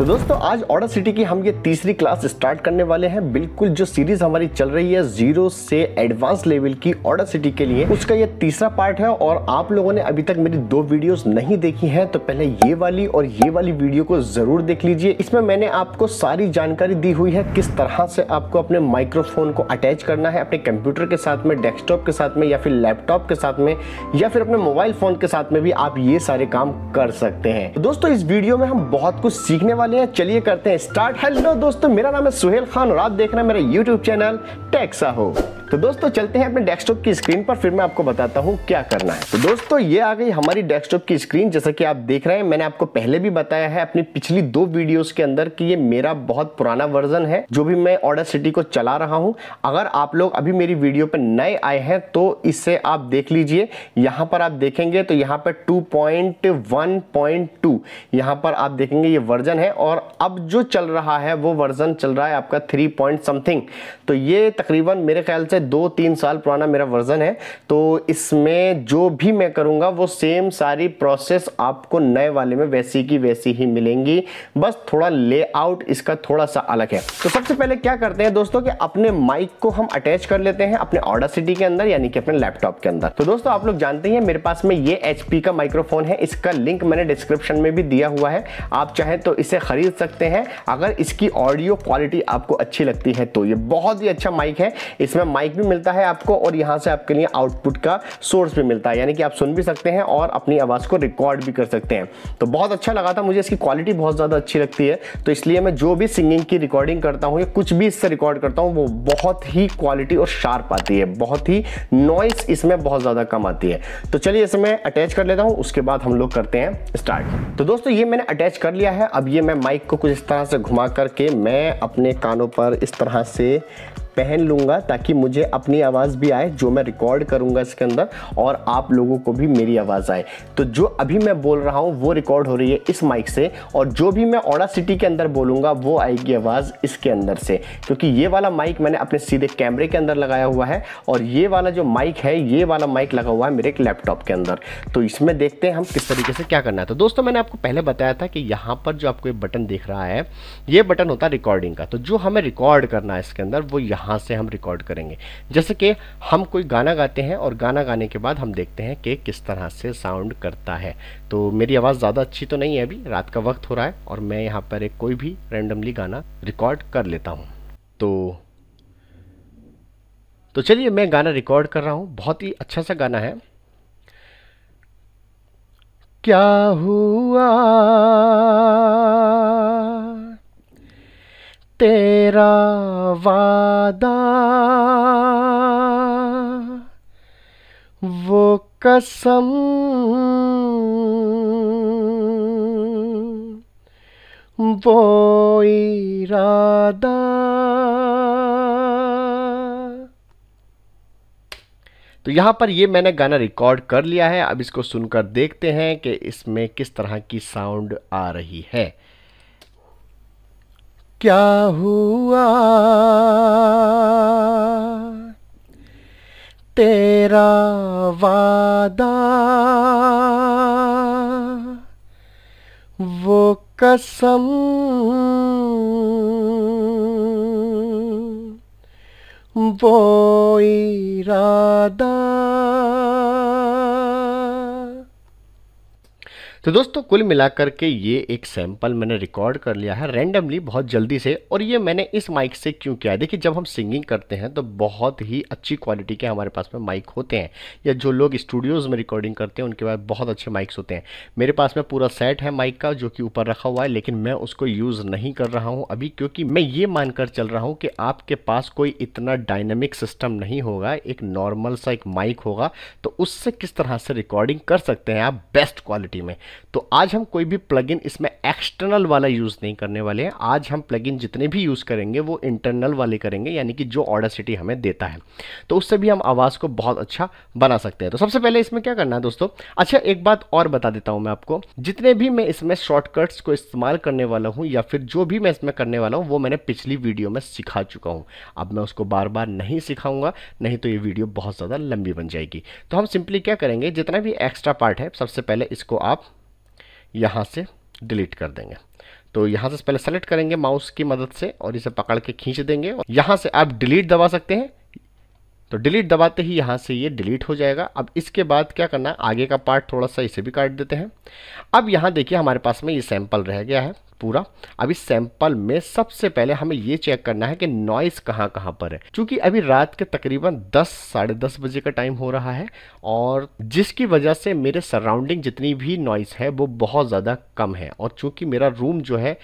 तो दोस्तों आज ऑर्डर सिटी की हम ये तीसरी क्लास स्टार्ट करने वाले हैं बिल्कुल जो सीरीज हमारी चल रही है जीरो से एडवांस लेवल की ऑर्डर सिटी के लिए उसका ये तीसरा पार्ट है और आप लोगों ने अभी तक मेरी दो वीडियोस नहीं देखी हैं तो पहले ये वाली और ये वाली वीडियो को जरूर देख लीजिए इसमें मैंने आपको सारी जानकारी दी हुई है किस तरह से आपको अपने माइक्रोफोन को अटैच करना है अपने कंप्यूटर के साथ में डेस्कटॉप के साथ में या फिर लैपटॉप के साथ में या फिर अपने मोबाइल फोन के साथ में भी आप ये सारे काम कर सकते हैं दोस्तों इस वीडियो में हम बहुत कुछ सीखने वाले वाले हैं चलिए करते हैं स्टार्ट हेलो दोस्तों मेरा नाम है सुहेल खान और आप देख रहे हैं मेरा यूट्यूब चैनल टेक्सा हो तो दोस्तों चलते हैं अपने डेस्कटॉप की स्क्रीन पर फिर मैं आपको बताता हूँ क्या करना है तो दोस्तों ये आ गई हमारी डेस्कटॉप की स्क्रीन जैसा कि आप देख रहे हैं मैंने आपको पहले भी बताया है अपनी पिछली दो वीडियोस के अंदर कि ये मेरा बहुत पुराना वर्जन है जो भी मैं ऑर्डर सिटी को चला रहा हूँ अगर आप लोग अभी मेरी वीडियो पर नए आए हैं तो इससे आप देख लीजिए यहाँ पर आप देखेंगे तो यहाँ पर टू पॉइंट यहाँ पर आप देखेंगे ये वर्जन है और अब जो चल रहा है वो वर्जन चल रहा है आपका थ्री समथिंग तो ये तकरीबन मेरे ख्याल से दो तीन साल पुराना मेरा वर्जन है तो इसमें जो भी मैं करूँगा वो सेम सारी प्रोसेस आपको नए वाले में वैसी की वैसी ही मिलेंगी बस थोड़ा लेआउट इसका थोड़ा सा अलग है तो सबसे पहले क्या करते हैं दोस्तों कि अपने माइक को हम अटैच कर लेते हैं अपने ऑर्डर सिटी के अंदर यानी कि अपने लैपटॉप के अंदर तो दोस्तों आप लोग जानते हैं मेरे पास में ये एच का माइक्रोफोन है इसका लिंक मैंने डिस्क्रिप्शन में भी दिया हुआ है आप चाहें तो इसे खरीद सकते हैं अगर इसकी ऑडियो क्वालिटी आपको अच्छी लगती है तो ये बहुत ही अच्छा माइक है इसमें माइक माइक भी मिलता है आपको और यहाँ से आपके लिए आउटपुट का सोर्स भी मिलता है यानी कि आप सुन भी सकते हैं और अपनी आवाज़ को रिकॉर्ड भी कर सकते हैं तो बहुत अच्छा लगा था मुझे इसकी क्वालिटी बहुत ज़्यादा अच्छी लगती है तो इसलिए मैं जो भी सिंगिंग की रिकॉर्डिंग करता हूँ या कुछ भी इससे रिकॉर्ड करता हूँ वो बहुत ही क्वालिटी और शार्प आती है बहुत ही नॉइस इसमें बहुत ज़्यादा कम आती है तो चलिए इसे मैं अटैच कर लेता हूँ उसके बाद हम लोग करते हैं स्टार्ट तो दोस्तों ये मैंने अटैच कर लिया है अब ये मैं माइक को कुछ इस तरह से घुमा करके मैं अपने कानों पर इस तरह से पहन लूँगा ताकि मुझे अपनी आवाज़ भी आए जो मैं रिकॉर्ड करूँगा इसके अंदर और आप लोगों को भी मेरी आवाज़ आए तो जो अभी मैं बोल रहा हूँ वो रिकॉर्ड हो रही है इस माइक से और जो भी मैं ओडा सिटी के अंदर बोलूँगा वो आएगी आवाज़ इसके अंदर से क्योंकि ये वाला माइक मैंने अपने सीधे कैमरे के अंदर लगाया हुआ है और ये वाला जो माइक है ये वाला माइक लगा हुआ है मेरे एक लैपटॉप के अंदर तो इसमें देखते हैं हम किस तरीके से क्या करना है तो दोस्तों मैंने आपको पहले बताया था कि यहाँ पर जो आपको ये बटन दिख रहा है ये बटन होता है रिकॉर्डिंग का तो जो हमें रिकॉर्ड करना है इसके अंदर वो यहाँ कहाँ से हम रिकॉर्ड करेंगे जैसे कि हम कोई गाना गाते हैं और गाना गाने के बाद हम देखते हैं कि किस तरह से साउंड करता है तो मेरी आवाज़ ज़्यादा अच्छी तो नहीं है अभी रात का वक्त हो रहा है और मैं यहाँ पर एक कोई भी रेंडमली गाना रिकॉर्ड कर लेता हूँ तो तो चलिए मैं गाना रिकॉर्ड कर रहा हूँ बहुत ही अच्छा सा गाना है क्या हुआ तेरा वादा वो कसम वो इरादा तो यहां पर ये मैंने गाना रिकॉर्ड कर लिया है अब इसको सुनकर देखते हैं कि इसमें किस तरह की साउंड आ रही है क्या हुआ तेरा वादा वो कसम वो इरादा तो दोस्तों कुल मिलाकर के ये एक सैम्पल मैंने रिकॉर्ड कर लिया है रैंडमली बहुत जल्दी से और ये मैंने इस माइक से क्यों किया है देखिए जब हम सिंगिंग करते हैं तो बहुत ही अच्छी क्वालिटी के हमारे पास में माइक होते हैं या जो लोग स्टूडियोज़ में रिकॉर्डिंग करते हैं उनके पास बहुत अच्छे माइक्स होते हैं मेरे पास में पूरा सेट है माइक का जो कि ऊपर रखा हुआ है लेकिन मैं उसको यूज़ नहीं कर रहा हूँ अभी क्योंकि मैं ये मानकर चल रहा हूँ कि आपके पास कोई इतना डायनेमिक सिस्टम नहीं होगा एक नॉर्मल सा एक माइक होगा तो उससे किस तरह से रिकॉर्डिंग कर सकते हैं आप बेस्ट क्वालिटी में तो आज हम कोई भी प्लगइन इसमें एक्सटर्नल वाला यूज़ नहीं करने वाले हैं आज हम प्लगइन जितने भी यूज़ करेंगे वो इंटरनल वाले करेंगे यानी कि जो ऑर्डर सिटी हमें देता है तो उससे भी हम आवाज़ को बहुत अच्छा बना सकते हैं तो सबसे पहले इसमें क्या करना है दोस्तों अच्छा एक बात और बता देता हूँ मैं आपको जितने भी मैं इसमें शॉर्टकट्स को इस्तेमाल करने वाला हूँ या फिर जो भी मैं इसमें करने वाला हूँ वो मैंने पिछली वीडियो में सिखा चुका हूँ अब मैं उसको बार बार नहीं सिखाऊंगा नहीं तो ये वीडियो बहुत ज़्यादा लंबी बन जाएगी तो हम सिंपली क्या करेंगे जितना भी एक्स्ट्रा पार्ट है सबसे पहले इसको आप यहाँ से डिलीट कर देंगे तो यहाँ से पहले सेलेक्ट करेंगे माउस की मदद से और इसे पकड़ के खींच देंगे और यहाँ से आप डिलीट दबा सकते हैं तो डिलीट दबाते ही यहाँ से ये डिलीट हो जाएगा अब इसके बाद क्या करना है आगे का पार्ट थोड़ा सा इसे भी काट देते हैं अब यहाँ देखिए हमारे पास में ये सैम्पल रह गया है पूरा अभी सैंपल में सबसे पहले हमें ये चेक करना है कि नॉइस कहाँ कहाँ पर है क्योंकि अभी रात के तकरीबन दस साढ़े दस बजे का टाइम हो रहा है और जिसकी वजह से मेरे सराउंडिंग जितनी भी नॉइस है वो बहुत ज़्यादा कम है और चूँकि मेरा रूम जो है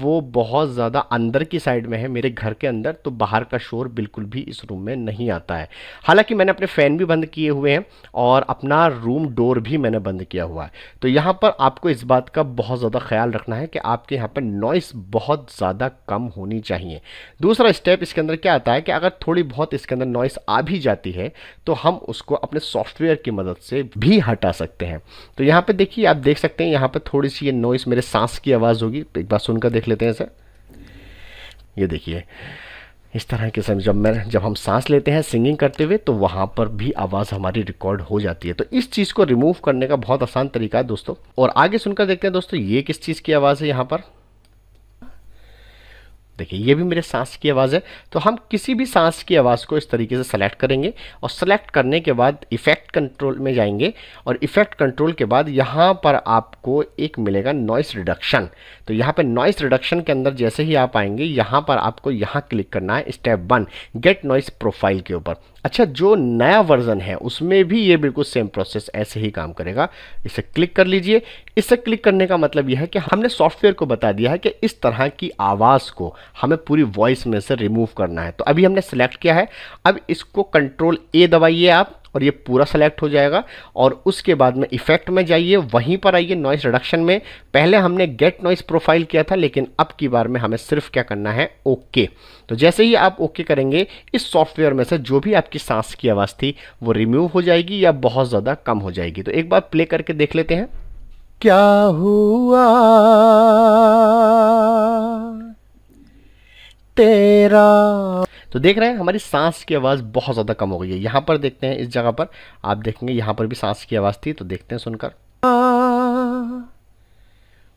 वो बहुत ज़्यादा अंदर की साइड में है मेरे घर के अंदर तो बाहर का शोर बिल्कुल भी इस रूम में नहीं आता है हालांकि मैंने अपने फ़ैन भी बंद किए हुए हैं और अपना रूम डोर भी मैंने बंद किया हुआ है तो यहाँ पर आपको इस बात का बहुत ज़्यादा ख्याल रखना है कि आपके कि यहाँ पर नॉइस बहुत ज़्यादा कम होनी चाहिए दूसरा स्टेप इसके अंदर क्या आता है कि अगर थोड़ी बहुत इसके अंदर नॉइस आ भी जाती है तो हम उसको अपने सॉफ्टवेयर की मदद से भी हटा सकते हैं तो यहाँ पर देखिए आप देख सकते हैं यहाँ पर थोड़ी सी ये नॉइस मेरे सांस की आवाज़ होगी एक बार सुनकर देख लेते हैं सर ये देखिए इस तरह के समय जब मैं जब हम सांस लेते हैं सिंगिंग करते हुए तो वहाँ पर भी आवाज़ हमारी रिकॉर्ड हो जाती है तो इस चीज़ को रिमूव करने का बहुत आसान तरीका है दोस्तों और आगे सुनकर देखते हैं दोस्तों ये किस चीज़ की आवाज़ है यहाँ पर देखिए ये भी मेरे सांस की आवाज़ है तो हम किसी भी सांस की आवाज़ को इस तरीके से सेलेक्ट करेंगे और सेलेक्ट करने के बाद इफ़ेक्ट कंट्रोल में जाएंगे और इफ़ेक्ट कंट्रोल के बाद यहाँ पर आपको एक मिलेगा नॉइस रिडक्शन तो यहाँ पर नॉइस रिडक्शन के अंदर जैसे ही आप आएंगे यहाँ पर आपको यहाँ क्लिक करना है step one get noise profile के ऊपर अच्छा जो नया वर्जन है उसमें भी ये बिल्कुल सेम प्रोसेस ऐसे ही काम करेगा इसे क्लिक कर लीजिए इसे क्लिक करने का मतलब यह है कि हमने सॉफ्टवेयर को बता दिया है कि इस तरह की आवाज़ को हमें पूरी वॉइस में से रिमूव करना है तो अभी हमने सेलेक्ट किया है अब इसको कंट्रोल ए दबाइए आप और ये पूरा सेलेक्ट हो जाएगा और उसके बाद में इफेक्ट में जाइए वहीं पर आइए नॉइस रिडक्शन में पहले हमने गेट नॉइस प्रोफाइल किया था लेकिन अब की बार में हमें सिर्फ क्या करना है ओके okay. तो जैसे ही आप ओके okay करेंगे इस सॉफ्टवेयर में से जो भी आपकी सांस की आवाज़ थी वो रिमूव हो जाएगी या बहुत ज़्यादा कम हो जाएगी तो एक बार प्ले करके देख लेते हैं क्या हुआ तेरा तो देख रहे हैं हमारी सांस की आवाज़ बहुत ज़्यादा कम हो गई है यहाँ पर देखते हैं इस जगह पर आप देखेंगे यहाँ पर भी सांस की आवाज़ थी तो देखते हैं सुनकर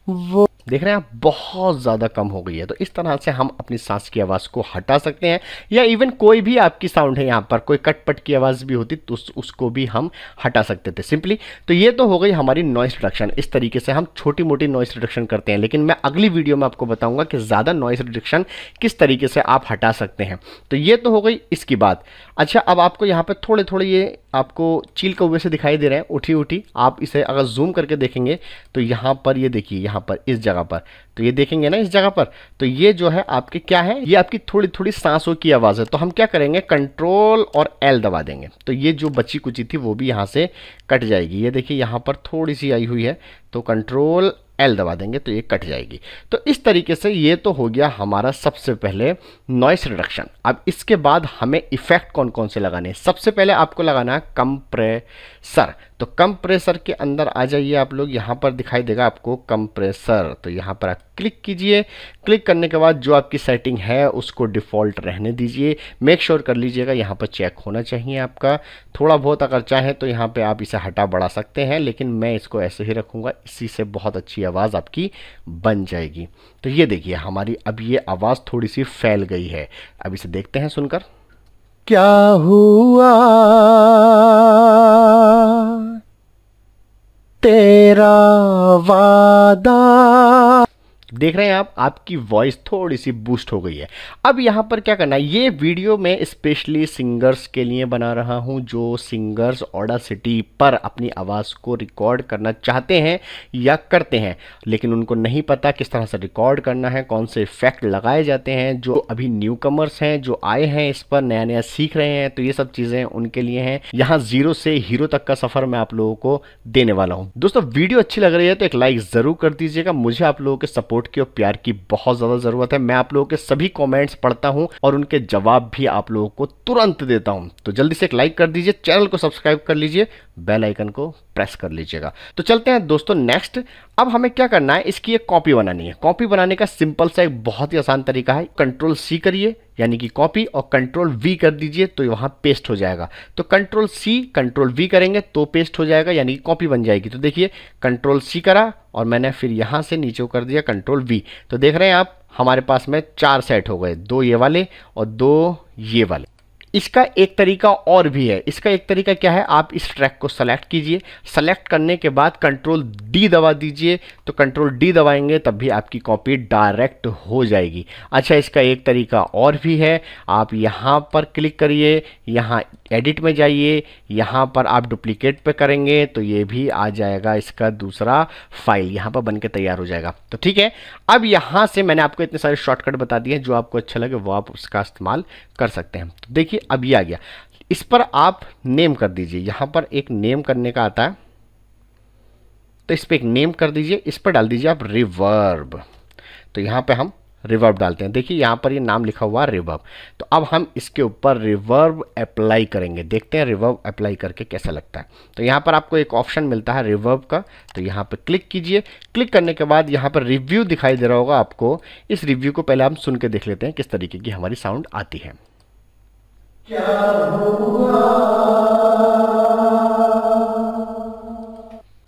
वो देख रहे हैं आप बहुत ज़्यादा कम हो गई है तो इस तरह से हम अपनी सांस की आवाज़ को हटा सकते हैं या इवन कोई भी आपकी साउंड है यहाँ पर कोई कटपट की आवाज़ भी होती तो उस, उसको भी हम हटा सकते थे सिंपली तो ये तो हो गई हमारी नॉइस रिडक्शन इस तरीके से हम छोटी मोटी नॉइस रिडक्शन करते हैं लेकिन मैं अगली वीडियो में आपको बताऊँगा कि ज़्यादा नॉइस रिडक्शन किस तरीके से आप हटा सकते हैं तो ये तो हो गई इसकी बात अच्छा अब आपको यहाँ पे थोड़े थोड़े ये आपको चील कौवे से दिखाई दे रहे हैं उठी उठी आप इसे अगर जूम करके देखेंगे तो यहाँ पर ये देखिए यहाँ पर इस जगह पर तो ये देखेंगे ना इस जगह पर तो ये जो है आपके क्या है ये आपकी थोड़ी थोड़ी सांसों की आवाज़ है तो हम क्या करेंगे कंट्रोल और एल दबा देंगे तो ये जो बची कुची थी वो भी यहाँ से कट जाएगी ये देखिए यहाँ पर थोड़ी सी आई हुई है तो कंट्रोल एल दबा देंगे तो ये कट जाएगी तो इस तरीके से ये तो हो गया हमारा सबसे पहले नॉइस रिडक्शन अब इसके बाद हमें इफ़ेक्ट कौन कौन से लगाने हैं सबसे पहले आपको लगाना है कंप्रेसर तो कंप्रेसर के अंदर आ जाइए आप लोग यहाँ पर दिखाई देगा आपको कंप्रेसर तो यहाँ पर आप क्लिक कीजिए क्लिक करने के बाद जो आपकी सेटिंग है उसको डिफ़ॉल्ट रहने दीजिए मेक श्योर कर लीजिएगा यहाँ पर चेक होना चाहिए आपका थोड़ा बहुत अगर चाहें तो यहाँ पर आप इसे हटा बढ़ा सकते हैं लेकिन मैं इसको ऐसे ही रखूँगा इसी से बहुत अच्छी आवाज़ आपकी बन जाएगी तो ये देखिए हमारी अब ये आवाज़ थोड़ी सी फैल गई है अब इसे देखते हैं सुनकर क्या हुआ तेरा वादा देख रहे हैं आप आपकी वॉइस थोड़ी सी बूस्ट हो गई है अब यहाँ पर क्या करना है ये वीडियो मैं स्पेशली सिंगर्स के लिए बना रहा हूँ जो सिंगर्स ऑडा सिटी पर अपनी आवाज़ को रिकॉर्ड करना चाहते हैं या करते हैं लेकिन उनको नहीं पता किस तरह से रिकॉर्ड करना है कौन से इफेक्ट लगाए जाते हैं जो अभी न्यू कमर्स हैं जो आए हैं इस पर नया नया सीख रहे हैं तो ये सब चीज़ें उनके लिए हैं यहाँ जीरो से हीरो तक का सफ़र मैं आप लोगों को देने वाला हूँ दोस्तों वीडियो अच्छी लग रही है तो एक लाइक ज़रूर कर दीजिएगा मुझे आप लोगों के सपोर्ट सपोर्ट की और प्यार की बहुत ज़्यादा ज़रूरत है मैं आप लोगों के सभी कॉमेंट्स पढ़ता हूँ और उनके जवाब भी आप लोगों को तुरंत देता हूँ तो जल्दी से एक लाइक कर दीजिए चैनल को सब्सक्राइब कर लीजिए बेल आइकन को प्रेस कर लीजिएगा तो चलते हैं दोस्तों नेक्स्ट अब हमें क्या करना है इसकी एक कॉपी बनानी है कॉपी बनाने का सिंपल सा एक बहुत ही आसान तरीका है कंट्रोल सी करिए यानी कि कॉपी और कंट्रोल वी कर दीजिए तो वहां पेस्ट हो जाएगा तो कंट्रोल सी कंट्रोल वी करेंगे तो पेस्ट हो जाएगा यानी कि कॉपी बन जाएगी तो देखिए कंट्रोल सी करा और मैंने फिर यहां से नीचे कर दिया कंट्रोल वी तो देख रहे हैं आप हमारे पास में चार सेट हो गए दो ये वाले और दो ये वाले इसका एक तरीका और भी है इसका एक तरीका क्या है आप इस ट्रैक को सेलेक्ट कीजिए सेलेक्ट करने के बाद कंट्रोल डी दबा दीजिए तो कंट्रोल डी दबाएंगे तब भी आपकी कॉपी डायरेक्ट हो जाएगी अच्छा इसका एक तरीका और भी है आप यहाँ पर क्लिक करिए यहाँ एडिट में जाइए यहाँ पर आप डुप्लीकेट पर करेंगे तो ये भी आ जाएगा इसका दूसरा फाइल यहाँ पर बन के तैयार हो जाएगा तो ठीक है अब यहाँ से मैंने आपको इतने सारे शॉर्टकट बता दिए जो आपको अच्छा लगे वो आप उसका इस्तेमाल कर सकते हैं तो देखिए देखिए अब ये आ गया इस पर आप नेम कर दीजिए यहाँ पर एक नेम करने का आता है तो इस पर एक नेम कर दीजिए इस पर डाल दीजिए आप रिवर्ब तो यहाँ पे हम रिवर्ब डालते हैं देखिए यहाँ पर ये यह नाम लिखा हुआ है रिवर्ब तो अब हम इसके ऊपर रिवर्ब अप्लाई करेंगे देखते हैं रिवर्ब अप्लाई करके कैसा लगता है तो यहाँ पर आपको एक ऑप्शन मिलता है रिवर्ब का तो यहाँ पर क्लिक कीजिए क्लिक करने के बाद यहाँ पर रिव्यू दिखाई दे रहा होगा आपको इस रिव्यू को पहले हम सुन के देख लेते हैं किस तरीके की हमारी साउंड आती है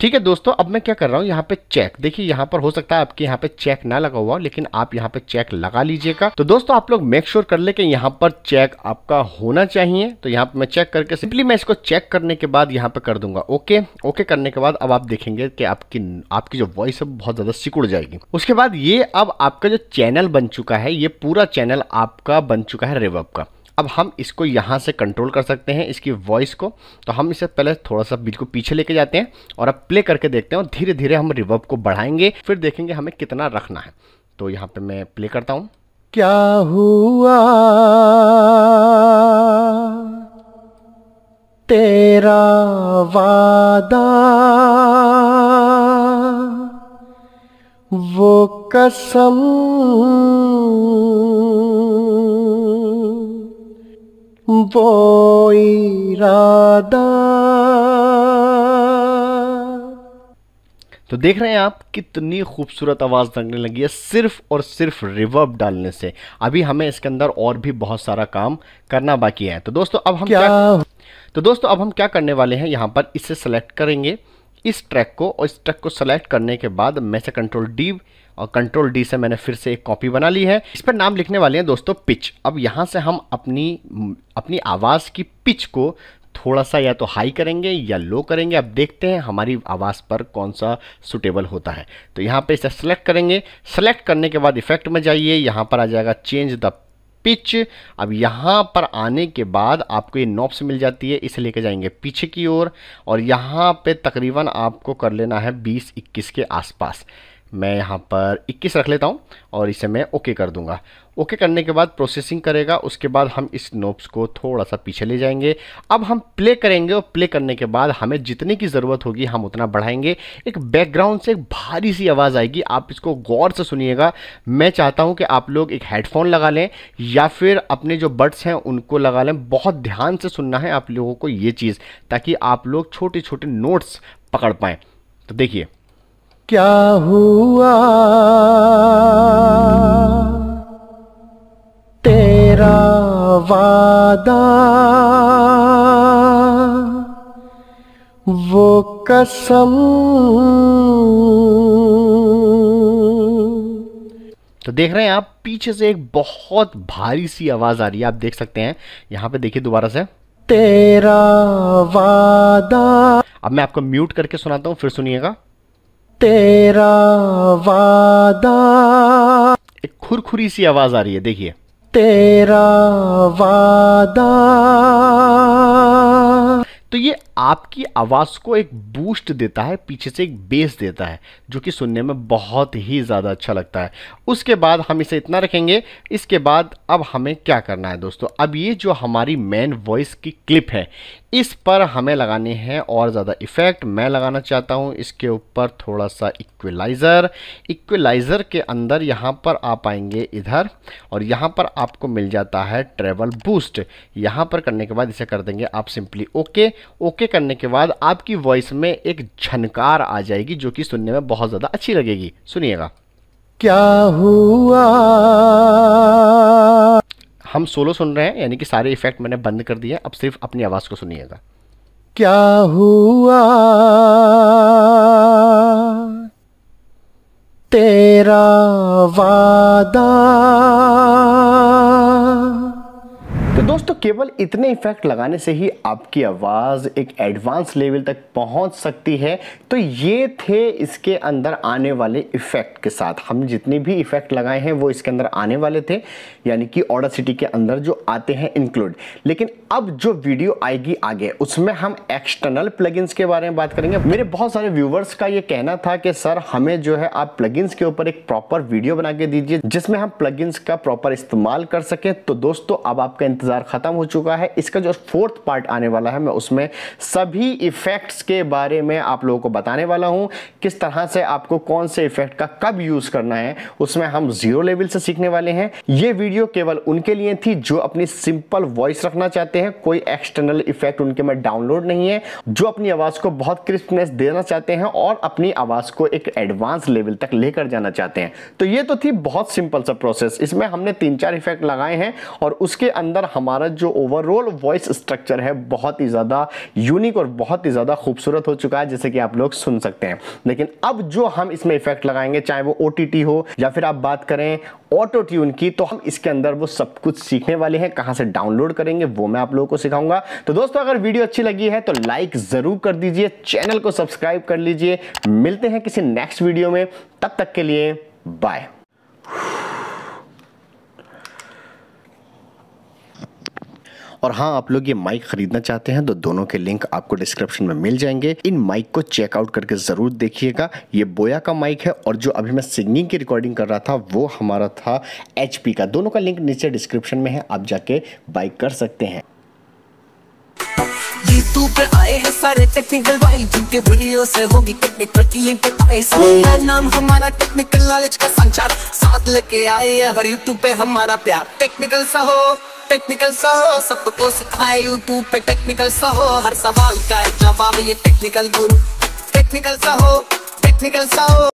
ठीक है दोस्तों अब मैं क्या कर रहा हूँ यहाँ पे चेक देखिए यहाँ पर हो सकता है आपके यहाँ पे चेक ना लगा हुआ लेकिन आप यहाँ पे चेक लगा लीजिएगा तो दोस्तों आप लोग मेक श्योर कर ले कि यहाँ पर चेक आपका होना चाहिए तो यहाँ पे मैं चेक करके सिंपली मैं इसको चेक करने के बाद यहाँ पे कर दूंगा ओके ओके करने के बाद अब आप देखेंगे कि आपकी आपकी जो वॉइस है बहुत ज्यादा सिकुड़ जाएगी उसके बाद ये अब आपका जो चैनल बन चुका है ये पूरा चैनल आपका बन चुका है रेवअप का अब हम इसको यहाँ से कंट्रोल कर सकते हैं इसकी वॉइस को तो हम इसे पहले थोड़ा सा बिल्कुल पीछे लेके जाते हैं और अब प्ले करके देखते हैं और धीरे धीरे हम रिवर्ब को बढ़ाएंगे फिर देखेंगे हमें कितना रखना है तो यहाँ पे मैं प्ले करता हूँ क्या हुआ तेरा वादा वो कसम वो तो देख रहे हैं आप कितनी खूबसूरत आवाज़ लगने लगी है सिर्फ और सिर्फ रिवर्ब डालने से अभी हमें इसके अंदर और भी बहुत सारा काम करना बाकी है तो दोस्तों अब हम क्या, क्या तो दोस्तों अब हम क्या करने वाले हैं यहाँ पर इसे सेलेक्ट करेंगे इस ट्रैक को और इस ट्रैक को सेलेक्ट करने के बाद मैं से कंट्रोल डी और कंट्रोल डी से मैंने फिर से एक कॉपी बना ली है इस पर नाम लिखने वाले हैं दोस्तों पिच अब यहाँ से हम अपनी अपनी आवाज़ की पिच को थोड़ा सा या तो हाई करेंगे या लो करेंगे अब देखते हैं हमारी आवाज़ पर कौन सा सुटेबल होता है तो यहाँ पे इसे सेलेक्ट करेंगे सेलेक्ट करने के बाद इफेक्ट में जाइए यहाँ पर आ जाएगा चेंज द पिच अब यहाँ पर आने के बाद आपको ये नॉब्स मिल जाती है इसे लेके जाएंगे पीछे की ओर और, और यहाँ पे तकरीबन आपको कर लेना है 20-21 के आसपास मैं यहाँ पर 21 रख लेता हूँ और इसे मैं ओके कर दूँगा ओके करने के बाद प्रोसेसिंग करेगा उसके बाद हम इस नोब्स को थोड़ा सा पीछे ले जाएंगे अब हम प्ले करेंगे और प्ले करने के बाद हमें जितने की ज़रूरत होगी हम उतना बढ़ाएंगे एक बैकग्राउंड से एक भारी सी आवाज़ आएगी आप इसको गौर से सुनिएगा मैं चाहता हूँ कि आप लोग एक हेडफोन लगा लें या फिर अपने जो बर्ड्स हैं उनको लगा लें बहुत ध्यान से सुनना है आप लोगों को ये चीज़ ताकि आप लोग छोटे छोटे नोट्स पकड़ पाएँ तो देखिए क्या हुआ तेरा वादा वो कसम तो देख रहे हैं आप पीछे से एक बहुत भारी सी आवाज आ रही है आप देख सकते हैं यहां पे देखिए दोबारा से तेरा वादा अब मैं आपको म्यूट करके सुनाता हूं फिर सुनिएगा तेरा वादा एक खुरखुरी सी आवाज आ रही है देखिए तेरा वादा तो ये आपकी आवाज़ को एक बूस्ट देता है पीछे से एक बेस देता है जो कि सुनने में बहुत ही ज़्यादा अच्छा लगता है उसके बाद हम इसे इतना रखेंगे इसके बाद अब हमें क्या करना है दोस्तों अब ये जो हमारी मेन वॉइस की क्लिप है इस पर हमें लगानी है और ज़्यादा इफ़ेक्ट मैं लगाना चाहता हूँ इसके ऊपर थोड़ा सा इक्वलाइज़र इक्वलाइज़र के अंदर यहाँ पर आप आएंगे इधर और यहाँ पर आपको मिल जाता है ट्रेवल बूस्ट यहाँ पर करने के बाद इसे कर देंगे आप सिंपली ओके ओके करने के बाद आपकी वॉइस में एक झनकार आ जाएगी जो कि सुनने में बहुत ज़्यादा अच्छी लगेगी सुनिएगा क्या हुआ हम सोलो सुन रहे हैं यानी कि सारे इफेक्ट मैंने बंद कर दिए अब सिर्फ अपनी आवाज़ को सुनिएगा क्या हुआ तेरा वादा तो दोस्तों केवल इतने इफेक्ट लगाने से ही आपकी आवाज़ एक एडवांस लेवल तक पहुंच सकती है तो ये थे इसके अंदर आने वाले इफेक्ट के साथ हम जितने भी इफेक्ट लगाए हैं वो इसके अंदर आने वाले थे यानी कि ऑडा सिटी के अंदर जो आते हैं इंक्लूड लेकिन अब जो वीडियो आएगी आगे उसमें हम एक्सटर्नल प्लगइन्स के बारे में बात करेंगे मेरे बहुत सारे व्यूवर्स का ये कहना था कि सर हमें जो है आप प्लगइन्स के ऊपर एक प्रॉपर वीडियो बना के दीजिए जिसमें हम प्लगइन्स का प्रॉपर इस्तेमाल कर सकें तो दोस्तों अब आपका इंतजार खत्म हो चुका है इसका जो फोर्थ पार्ट आने वाला है मैं उसमें सभी इफेक्ट्स के बारे में आप लोगों को बताने वाला हूँ किस तरह से आपको कौन से इफेक्ट का कब यूज करना है उसमें हम जीरो लेवल से सीखने वाले हैं ये वीडियो केवल उनके लिए थी जो अपनी सिंपल वॉइस रखना चाहते हैं हैं कोई एक्सटर्नल इफेक्ट उनके में डाउनलोड नहीं है जो अपनी आवाज़ को बहुत क्रिस्पनेस देना चाहते हैं और अपनी आवाज़ को एक एडवांस लेवल तक लेकर जाना चाहते हैं तो ये तो थी बहुत सिंपल सा प्रोसेस इसमें हमने तीन चार इफेक्ट लगाए हैं और उसके अंदर हमारा जो ओवरऑल वॉइस स्ट्रक्चर है बहुत ही ज़्यादा यूनिक और बहुत ही ज़्यादा खूबसूरत हो चुका है जैसे कि आप लोग सुन सकते हैं लेकिन अब जो हम इसमें इफेक्ट लगाएंगे चाहे वो ओ हो या फिर आप बात करें ऑटो ट्यून की तो हम इसके अंदर वो सब कुछ सीखने वाले हैं कहां से डाउनलोड करेंगे वो मैं आप लोगों को सिखाऊंगा तो दोस्तों अगर वीडियो अच्छी लगी है तो लाइक जरूर कर दीजिए चैनल को सब्सक्राइब कर लीजिए मिलते हैं किसी नेक्स्ट वीडियो में तब तक के लिए बाय और हाँ आप लोग ये माइक खरीदना चाहते हैं तो दोनों के लिंक आपको डिस्क्रिप्शन में मिल जाएंगे इन माइक को चेकआउट करके ज़रूर देखिएगा ये बोया का माइक है और जो अभी मैं सिंगिंग की रिकॉर्डिंग कर रहा था वो हमारा था एचपी का दोनों का लिंक नीचे डिस्क्रिप्शन में है आप जाके बाइक कर सकते हैं यूट्यूब पे आए हैं सारे टेक्निकल भाई जिनके वीडियो से होगी टेक्निकल टीम पे आए सबका हम्म। नाम हमारा टेक्निकल नॉलेज का संचार साथ लेके आए हर यूट्यूब पे हमारा प्यार टेक्निकल सा हो टेक्निकल सा हो सबको सिखाए यूट्यूब पे टेक्निकल सा हो हर सवाल का जवाब ये टेक्निकल गुरु टेक्निकल सा हो टेक्निकल सा हो